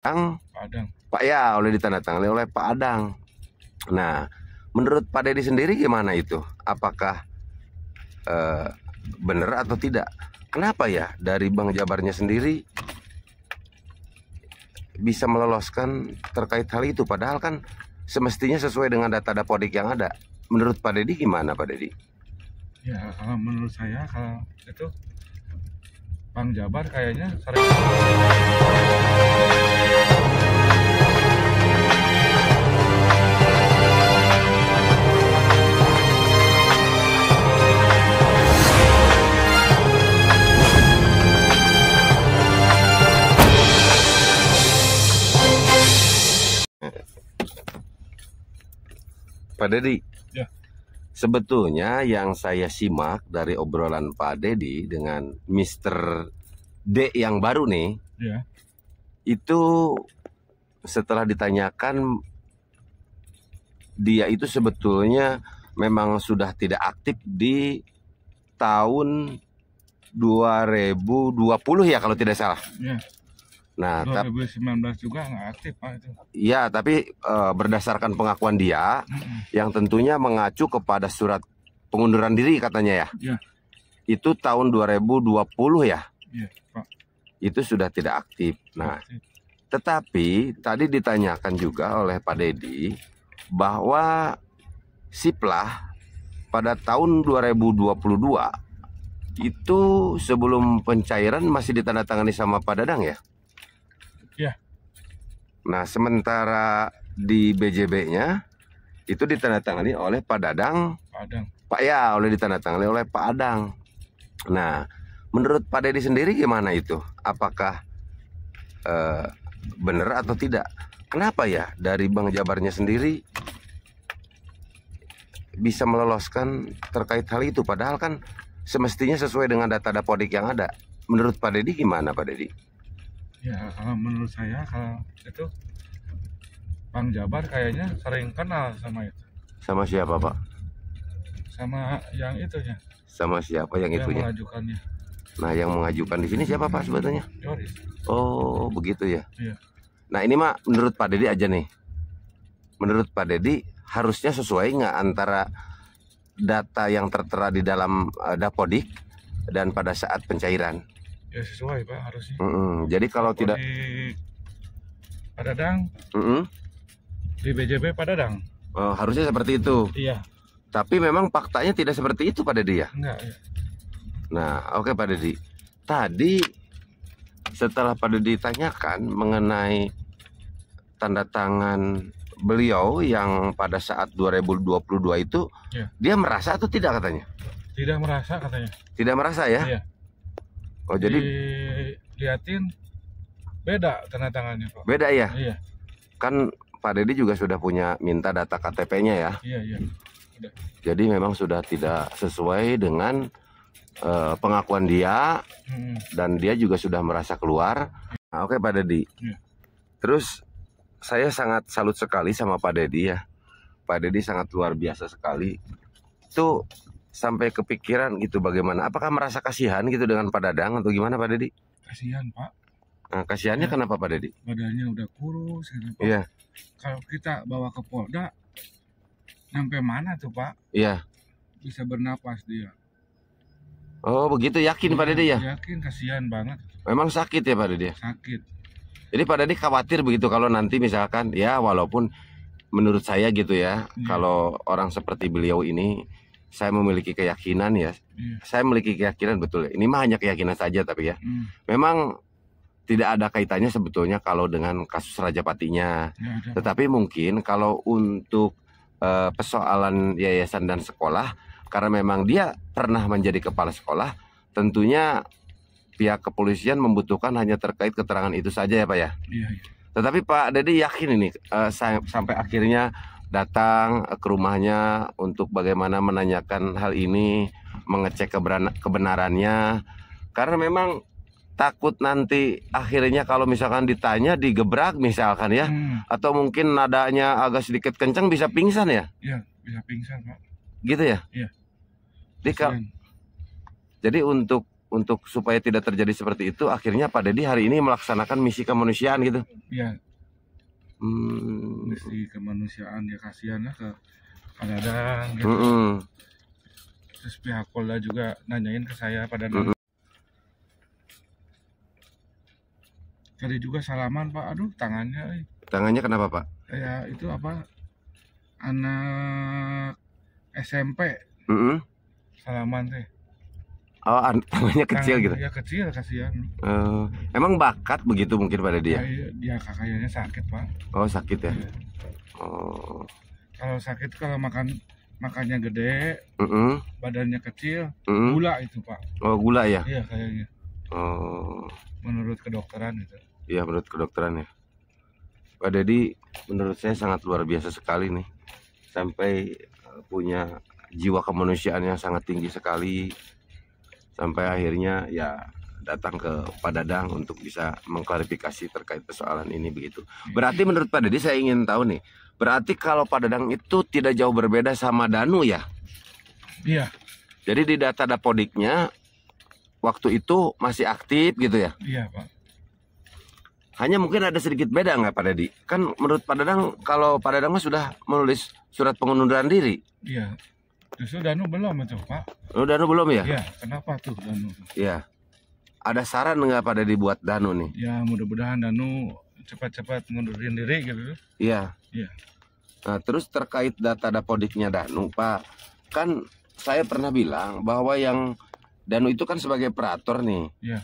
Adang, Adang. Pak ya oleh ditandatangani oleh Pak Adang. Nah, menurut Pak Dedi sendiri gimana itu? Apakah eh, benar atau tidak? Kenapa ya dari Bang Jabarnya sendiri bisa meloloskan terkait hal itu? Padahal kan semestinya sesuai dengan data dapodik yang ada. Menurut Pak Dedi gimana Pak Dedi? Ya kalau menurut saya kalau itu Bang Jabar kayaknya sering Pak Dedi. Ya. Sebetulnya yang saya simak dari obrolan Pak Dedi dengan Mr. D yang baru nih, ya. itu setelah ditanyakan dia itu sebetulnya memang sudah tidak aktif di tahun 2020 ya kalau tidak salah. Ya. Nah, 2019 juga nggak aktif Pak itu. Iya, tapi e, berdasarkan pengakuan dia yang tentunya mengacu kepada surat pengunduran diri katanya ya. Iya. Itu tahun 2020 ya. ya Pak. Itu sudah tidak aktif. Nah, tetapi tadi ditanyakan juga oleh Pak Dedi bahwa Siplah pada tahun 2022 itu sebelum pencairan masih ditandatangani sama Pak Dadang ya? Ya. Nah, sementara di BJB-nya itu ditandatangani oleh Pak Dadang. Pak Adang. Pak ya, oleh ditandatangani oleh Pak Adang. Nah, menurut Pak Dedi sendiri gimana itu? Apakah eh, benar atau tidak? Kenapa ya dari Bang Jabarnya sendiri bisa meloloskan terkait hal itu? Padahal kan semestinya sesuai dengan data dapodik yang ada. Menurut Pak Dedi gimana Pak Dedi? ya kalau menurut saya kalau itu Bang Jabar kayaknya sering kenal sama itu sama siapa Pak sama yang itunya sama siapa yang, yang itunya mengajukannya nah yang mengajukan di sini siapa Pak sebetulnya oh begitu ya iya. nah ini Mak menurut Pak Deddy aja nih menurut Pak Deddy harusnya sesuai nggak antara data yang tertera di dalam uh, dapodik dan pada saat pencairan ya sesuai pak harusnya mm -hmm. jadi kalau Kalo tidak di Padadang mm -hmm. di BJB Padadang oh, harusnya seperti itu iya tapi memang faktanya tidak seperti itu pada ya? dia enggak ya. nah oke okay, Pak Dedi tadi setelah pada ditanyakan mengenai tanda tangan beliau yang pada saat 2022 itu ya. dia merasa atau tidak katanya tidak merasa katanya tidak merasa ya, ya Oh jadi liatin beda tanda tangannya Pak. Beda ya? Iya. Kan Pak Deddy juga sudah punya minta data KTP-nya ya? Iya iya. Udah. Jadi memang sudah tidak sesuai dengan uh, pengakuan dia hmm. dan dia juga sudah merasa keluar. Nah, Oke okay, Pak Deddy. Iya. Terus saya sangat salut sekali sama Pak Deddy ya. Pak Deddy sangat luar biasa sekali. Itu sampai kepikiran gitu bagaimana? Apakah merasa kasihan gitu dengan Pak Dadang atau gimana Pak Dedi? Kasihan Pak. Nah, kasihannya ya, kenapa Pak Dedi? Badannya udah kurus, gitu, Iya. Kalau kita bawa ke Polda, sampai mana tuh Pak? Iya. Bisa bernapas dia. Oh begitu yakin ya, Pak iya, Dedi ya? Yakin kasihan banget. Memang sakit ya Pak Dedi? Sakit. Jadi Pak Dedi khawatir begitu kalau nanti misalkan ya walaupun menurut saya gitu ya, ya. kalau orang seperti beliau ini saya memiliki keyakinan ya. Hmm. Saya memiliki keyakinan betul. Ini mah hanya keyakinan saja tapi ya. Hmm. Memang tidak ada kaitannya sebetulnya kalau dengan kasus Raja Patinya. Tetapi mungkin kalau untuk uh, persoalan yayasan dan sekolah karena memang dia pernah menjadi kepala sekolah, tentunya pihak kepolisian membutuhkan hanya terkait keterangan itu saja ya, Pak ya. Iya, iya. Tetapi Pak Dedi yakin ini uh, sampai akhirnya datang eh, ke rumahnya untuk bagaimana menanyakan hal ini, mengecek kebenarannya. Karena memang takut nanti akhirnya kalau misalkan ditanya digebrak misalkan ya, hmm. atau mungkin nadanya agak sedikit kencang bisa pingsan ya? Iya, bisa pingsan pak. Gitu ya? Iya. Jadi, jadi untuk untuk supaya tidak terjadi seperti itu akhirnya Pak Dedi hari ini melaksanakan misi kemanusiaan gitu. Iya, hmm. kemanusiaan ya kasihan lah ke kadang gitu. Hmm. terus pihak Polda juga nanyain ke saya pada hmm. tadi juga salaman Pak aduh tangannya eh. tangannya kenapa Pak ya itu apa anak SMP hmm. salaman teh Oh, namanya kecil gitu. Ya kecil kasihan. Uh, emang bakat begitu mungkin pada dia. Ya, ya, dia kakaknya sakit, Pak. Oh, sakit ya. ya. Oh. Kalau sakit kalau makan makannya gede, uh -uh. badannya kecil, uh -uh. gula itu, Pak. Oh, gula ya? Iya, kayaknya. Oh. Menurut kedokteran itu. Iya, menurut kedokteran ya. Pak Dedi menurut saya sangat luar biasa sekali nih. Sampai eh, punya jiwa kemanusiaan yang sangat tinggi sekali sampai akhirnya ya datang ke Pak Dadang untuk bisa mengklarifikasi terkait persoalan ini begitu. Berarti menurut Pak Dedi saya ingin tahu nih, berarti kalau Pak Dadang itu tidak jauh berbeda sama Danu ya? Iya. Jadi di data dapodiknya waktu itu masih aktif gitu ya? Iya Pak. Hanya mungkin ada sedikit beda nggak Pak Dedi? Kan menurut Pak Dadang kalau Pak Dadang sudah menulis surat pengunduran diri. Iya. Justru Danu belum itu Pak. Oh Danu belum ya? Iya. Kenapa tuh Danu? Iya. Ada saran nggak pada dibuat Danu nih? Ya mudah-mudahan Danu cepat-cepat ngundurin diri gitu. Iya. Iya. Nah terus terkait data dapodiknya Danu Pak, kan saya pernah bilang bahwa yang Danu itu kan sebagai operator nih. Iya.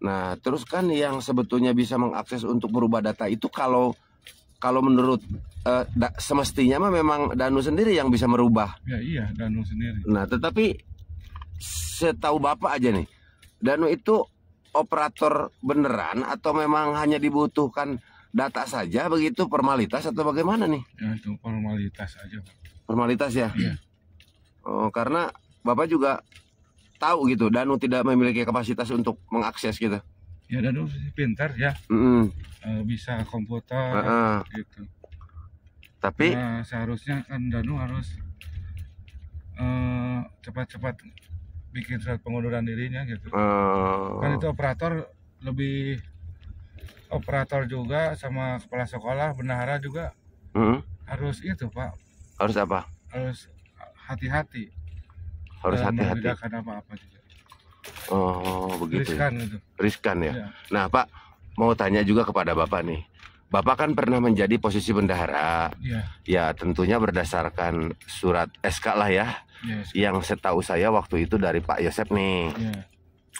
Nah terus kan yang sebetulnya bisa mengakses untuk merubah data itu kalau kalau menurut uh, da, semestinya mah memang Danu sendiri yang bisa merubah. Ya iya, Danu sendiri. Nah, tetapi setahu Bapak aja nih, Danu itu operator beneran atau memang hanya dibutuhkan data saja begitu formalitas atau bagaimana nih? Ya itu formalitas aja. Formalitas ya? Iya. Oh, karena Bapak juga tahu gitu Danu tidak memiliki kapasitas untuk mengakses gitu ya Danu pintar ya mm. e, bisa komputer uh -uh. gitu tapi nah, seharusnya kan danu harus eh, cepat-cepat bikin surat pengunduran dirinya gitu uh. kan itu operator lebih operator juga sama kepala sekolah Benahara juga mm. harus itu pak harus apa harus hati-hati harus eh, hati-hati apa-apa juga Oh, begitu. Ya. Riskan ya. itu. Riskan ya. ya. Nah, Pak, mau tanya juga kepada Bapak nih. Bapak kan pernah menjadi posisi bendahara. Ya, ya tentunya berdasarkan surat SK lah ya. ya Yang setahu saya waktu itu dari Pak Yosep nih. Ya.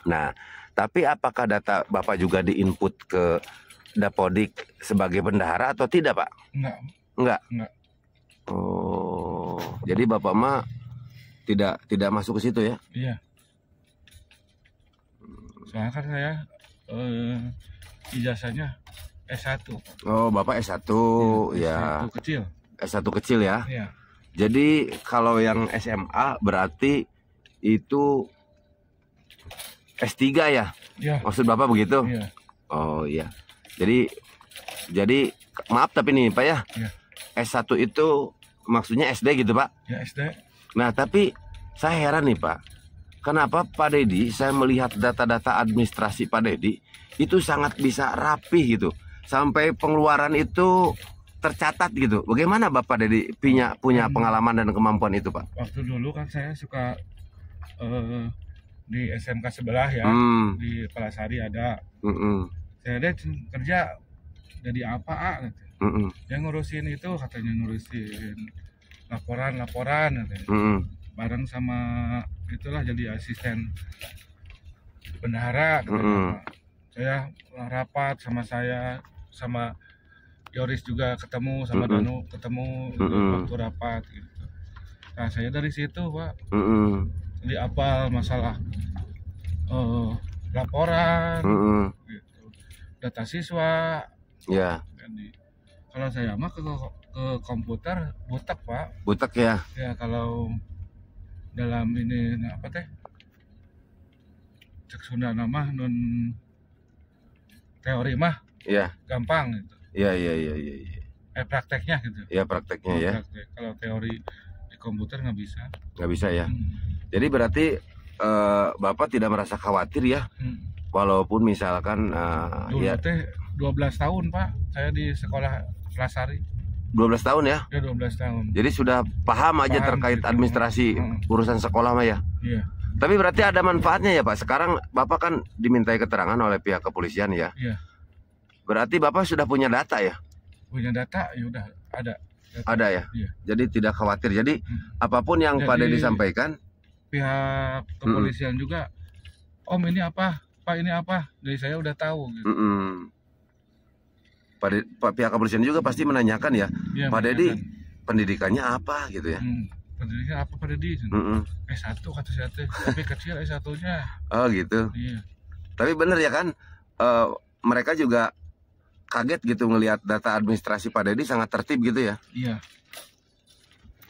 Nah, tapi apakah data Bapak juga diinput ke Dapodik sebagai bendahara atau tidak, Pak? Enggak. Enggak. Oh, jadi Bapak mah tidak tidak masuk ke situ ya? Iya soalnya nah, kan saya eh, ijazahnya S1 oh bapak S1 ya, ya. S1 kecil S1 kecil ya, ya. jadi kalau yang SMA berarti itu S3 ya, ya. maksud bapak begitu ya. oh iya jadi jadi maaf tapi nih pak ya, ya. S1 itu maksudnya SD gitu pak ya SD nah tapi saya heran nih pak Kenapa Pak Deddy? Saya melihat data-data administrasi Pak Deddy itu sangat bisa rapih gitu. Sampai pengeluaran itu tercatat gitu. Bagaimana Bapak Deddy punya punya hmm. pengalaman dan kemampuan itu, Pak? Waktu dulu kan saya suka uh, di SMK sebelah ya, hmm. di Palasari ada. hmm -hmm. Saya lihat kerja jadi apa ah Mm -mm. Yang ngurusin itu katanya ngurusin laporan-laporan Mm -mm bareng sama itulah jadi asisten bendahara gitu. Kan. Saya rapat sama saya sama Yoris juga ketemu sama Danu ketemu waktu rapat gitu. Nah saya dari situ pak mm -hmm. di apal masalah uh, laporan gitu. data siswa. Ya. Yeah. Kan kalau saya mah ke, ke komputer butek pak. Butek ya. Ya kalau dalam ini nah apa teh cek Sunda nama non teori mah ya gampang gitu ya ya ya ya, ya. eh prakteknya gitu ya prakteknya oh, ya praktek. kalau teori di komputer nggak bisa nggak bisa ya hmm. jadi berarti uh, bapak tidak merasa khawatir ya hmm. walaupun misalkan uh, Dulu ya teh 12 tahun pak saya di sekolah Lasari 12 tahun ya? Ya 12 tahun. Jadi sudah paham, paham aja terkait gitu. administrasi hmm. urusan sekolah mah ya? Iya. Tapi berarti ada manfaatnya ya Pak. Sekarang Bapak kan dimintai keterangan oleh pihak kepolisian ya? Iya. Berarti Bapak sudah punya data ya? Punya data ya udah ada. Data. Ada ya? Iya. Jadi tidak khawatir. Jadi hmm. apapun yang Jadi, pada disampaikan pihak kepolisian hmm. juga Om ini apa? Pak ini apa? Dari saya udah tahu gitu. Hmm. Pak pihak kepolisian juga pasti menanyakan ya, ya Pak Dedi pendidikannya apa gitu ya. Hmm, pendidikan apa Pak Dedi? Mm -mm. S1 kata saya tapi kecil eh 1 nya Oh gitu. Iya. Tapi bener ya kan uh, mereka juga kaget gitu ngelihat data administrasi Pak Dedi sangat tertib gitu ya. Iya.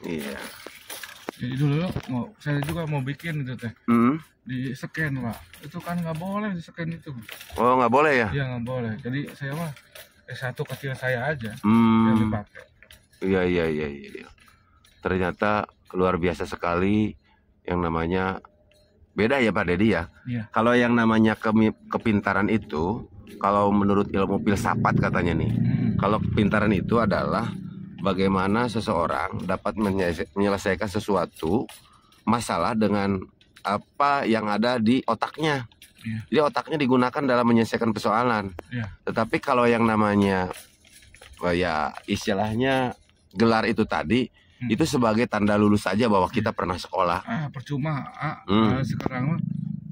Iya. Jadi dulu mau saya juga mau bikin gitu teh. Hmm. Di scan pak. Itu kan nggak boleh di scan itu. Oh nggak boleh ya? Iya nggak boleh. Jadi saya mah S1 kecil saya aja hmm. yang dipakai. Iya, iya iya iya iya. Ternyata luar biasa sekali yang namanya beda ya Pak Dedi ya. Iya. Kalau yang namanya ke, kepintaran itu kalau menurut ilmu filsafat katanya nih. Hmm. Kalau kepintaran itu adalah bagaimana seseorang dapat menyelesaikan sesuatu masalah dengan apa yang ada di otaknya. Yeah. Jadi otaknya digunakan dalam menyelesaikan persoalan. Yeah. Tetapi kalau yang namanya oh ya istilahnya gelar itu tadi hmm. itu sebagai tanda lulus saja bahwa hmm. kita pernah sekolah. Ah, percuma. Ah, ah hmm. ah sekarang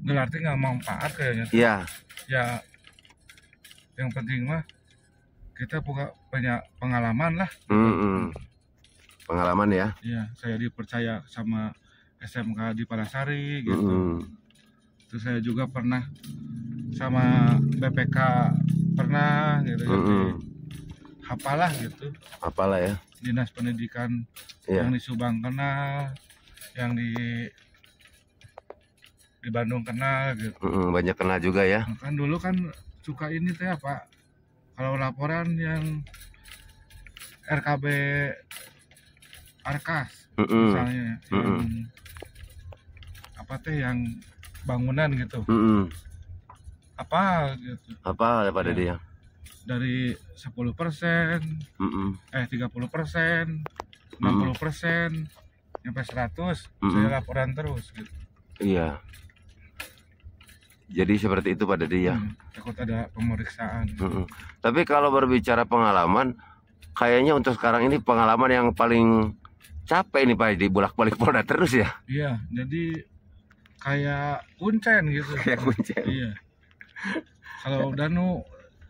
gelar itu nggak manfaat kayaknya. Iya. Ya yang penting mah kita punya banyak pengalaman lah. Hmm, hmm. Pengalaman ya. Iya, saya dipercaya sama SMK di Palasari hmm, gitu. Hmm terus saya juga pernah sama BPK pernah gitu, mm -hmm. apalah gitu apalah ya dinas pendidikan yeah. yang di Subang kenal yang di di Bandung kenal gitu mm -hmm, banyak kenal juga ya nah, kan dulu kan suka ini teh apa kalau laporan yang RKB Arkas mm -hmm. misalnya mm -hmm. yang apa teh yang bangunan gitu mm -hmm. apa gitu apa daripada ya. dia dari 10 persen mm -hmm. eh 30 persen puluh persen sampai 100 mm -hmm. saya laporan terus gitu iya jadi seperti itu pada dia hmm, takut ada pemeriksaan -hmm. tapi kalau berbicara pengalaman kayaknya untuk sekarang ini pengalaman yang paling capek ini Pak di bolak-balik Polda terus ya. Iya, jadi kayak kuncen gitu kayak kuncen iya kalau Danu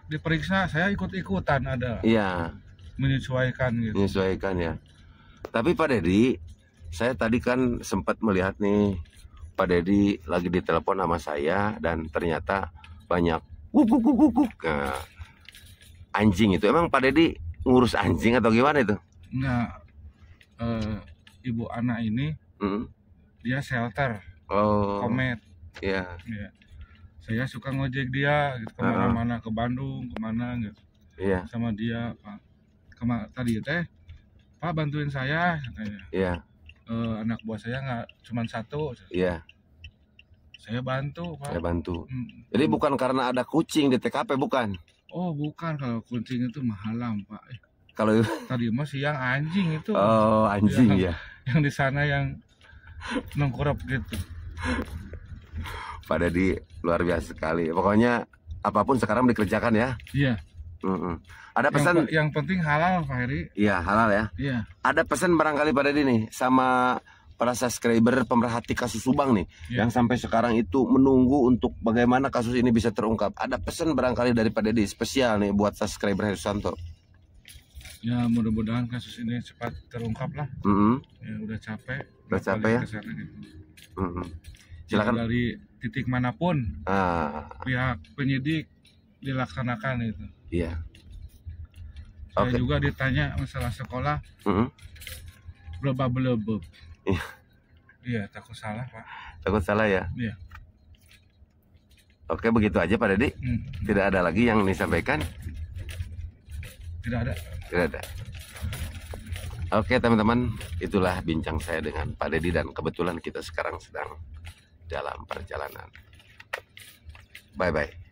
diperiksa saya ikut-ikutan ada iya menyesuaikan gitu menyesuaikan ya tapi Pak Dedi saya tadi kan sempat melihat nih Pak Dedi lagi ditelepon sama saya dan ternyata banyak guguk guguk guguk nah, anjing itu emang Pak Dedi ngurus anjing atau gimana itu enggak e, eh, ibu anak ini -hmm. dia shelter oh. komet iya yeah. yeah. saya suka ngojek dia gitu, kemana-mana ke Bandung kemana gitu iya sama dia pak Kema tadi teh pak bantuin saya iya yeah. e, anak buah saya nggak cuma satu iya yeah. saya bantu pak saya bantu hmm. jadi bukan karena ada kucing di TKP bukan oh bukan kalau kucing itu mahal pak eh, kalau tadi mah siang anjing itu oh anjing yang, ya yang di sana yang nongkrong gitu Pak Dedi luar biasa sekali. Pokoknya apapun sekarang dikerjakan ya. Iya. Mm-mm. Ada pesan yang, yang penting halal Pak Heri. Iya halal ya. Iya. Ada pesan barangkali pada nih sama para subscriber pemerhati kasus Subang nih ya. yang sampai sekarang itu menunggu untuk bagaimana kasus ini bisa terungkap. Ada pesan barangkali dari Pak Dedi spesial nih buat subscriber Heru Santo. Ya mudah-mudahan kasus ini cepat terungkap lah. Mm -hmm. Ya udah capek udah capek ya, ya. silakan dari titik manapun ah. pihak penyidik dilaksanakan itu iya saya okay. juga ditanya masalah sekolah mm-hmm. berapa iya iya takut salah pak takut salah ya iya Oke begitu aja Pak Dedi. Hmm. Tidak ada lagi yang disampaikan. Tidak ada. Tidak ada. Oke teman-teman, itulah bincang saya dengan Pak Deddy dan kebetulan kita sekarang sedang dalam perjalanan. Bye-bye.